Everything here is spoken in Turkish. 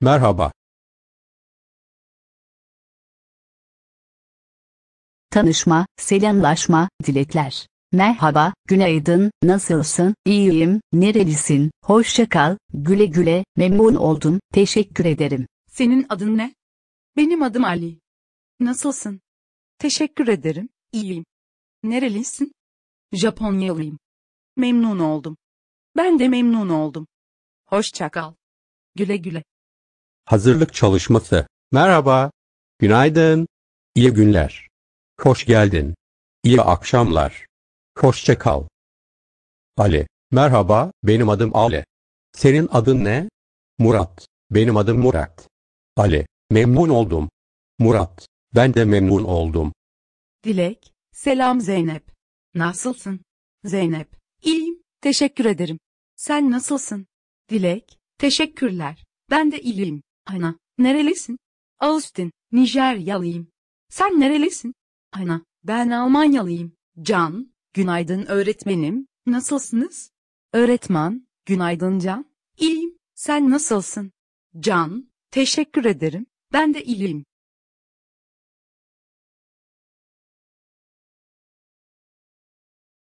Merhaba. Tanışma, selamlaşma, dilekler. Merhaba, günaydın, nasılsın, iyiyim, nerelisin, hoşçakal, güle güle, memnun oldum, teşekkür ederim. Senin adın ne? Benim adım Ali. Nasılsın? Teşekkür ederim, iyiyim. Nerelisin? Japonyalıyım. Memnun oldum. Ben de memnun oldum. Hoşçakal. Güle güle. Hazırlık çalışması. Merhaba. Günaydın. İyi günler. Hoş geldin. İyi akşamlar. Hoşça kal. Ali. Merhaba, benim adım Ali. Senin adın ne? Murat. Benim adım Murat. Ali. Memnun oldum. Murat. Ben de memnun oldum. Dilek. Selam Zeynep. Nasılsın? Zeynep. İyiyim. Teşekkür ederim. Sen nasılsın? Dilek. Teşekkürler. Ben de iyiyim. Ana, nerelisin? Austin, Nijeryalıyım. Sen nerelisin? Ana, ben Almanyalıyım. Can, günaydın öğretmenim, nasılsınız? Öğretmen, günaydın Can. İyiyim, sen nasılsın? Can, teşekkür ederim, ben de iyiyim.